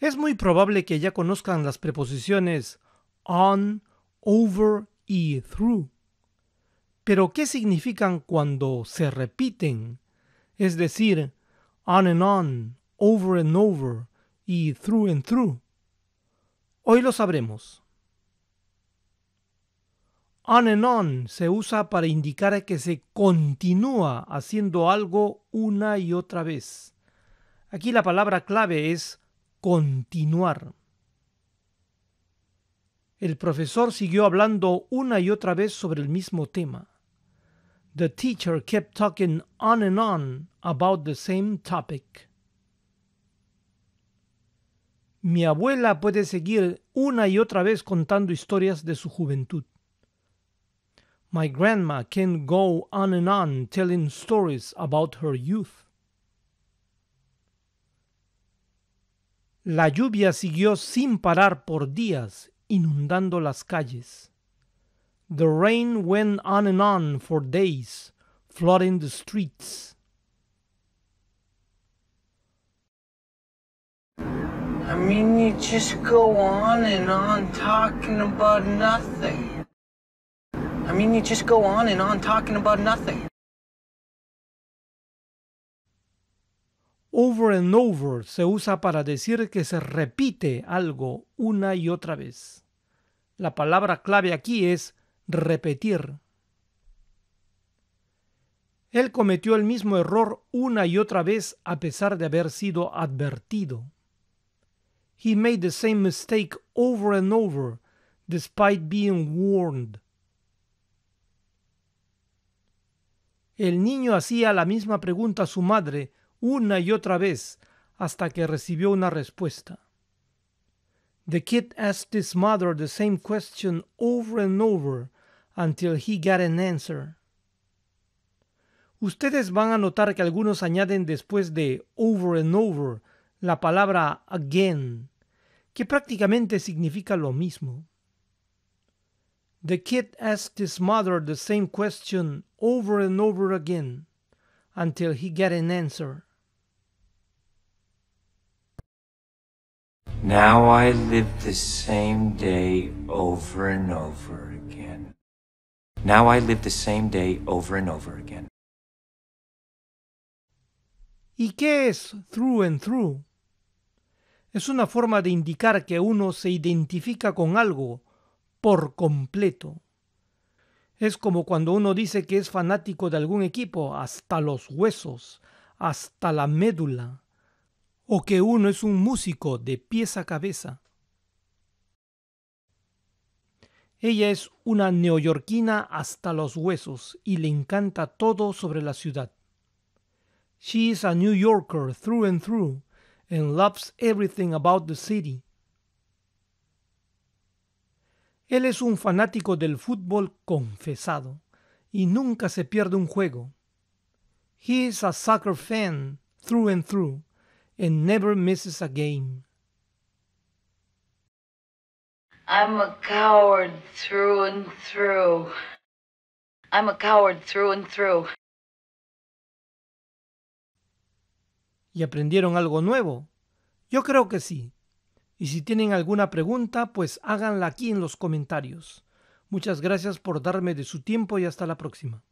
Es muy probable que ya conozcan las preposiciones on, over y through. Pero ¿qué significan cuando se repiten? Es decir, on and on, over and over y through and through. Hoy lo sabremos. On and on se usa para indicar que se continúa haciendo algo una y otra vez. Aquí la palabra clave es continuar. El profesor siguió hablando una y otra vez sobre el mismo tema. The teacher kept talking on and on about the same topic. Mi abuela puede seguir una y otra vez contando historias de su juventud. My grandma can go on and on telling stories about her youth. La lluvia siguió sin parar por días, inundando las calles. The rain went on and on for days, flooding the streets. I mean, you just go on and on talking about nothing. I mean, you just go on and on talking about nothing. Over and over se usa para decir que se repite algo una y otra vez. La palabra clave aquí es repetir. Él cometió el mismo error una y otra vez a pesar de haber sido advertido. He made the same mistake over and over despite being warned. El niño hacía la misma pregunta a su madre una y otra vez hasta que recibió una respuesta. The kid asked his mother the same question over and over until he got an answer. Ustedes van a notar que algunos añaden después de over and over la palabra again, que prácticamente significa lo mismo. The kid asked his mother the same question over and over again until he got an answer. Now I live the same day over and over again. Now I live the same day over and over again. ¿Y qué es through and through? Es una forma de indicar que uno se identifica con algo por completo. Es como cuando uno dice que es fanático de algún equipo hasta los huesos, hasta la médula o que uno es un músico de pies a cabeza. Ella es una neoyorquina hasta los huesos y le encanta todo sobre la ciudad. She is a New Yorker through and through and loves everything about the city. Él es un fanático del fútbol confesado y nunca se pierde un juego. He is a soccer fan through and through and never misses a game. I'm a coward through and through. I'm a coward through and through. ¿Y aprendieron algo nuevo? Yo creo que sí. Y si tienen alguna pregunta, pues háganla aquí en los comentarios. Muchas gracias por darme de su tiempo y hasta la próxima.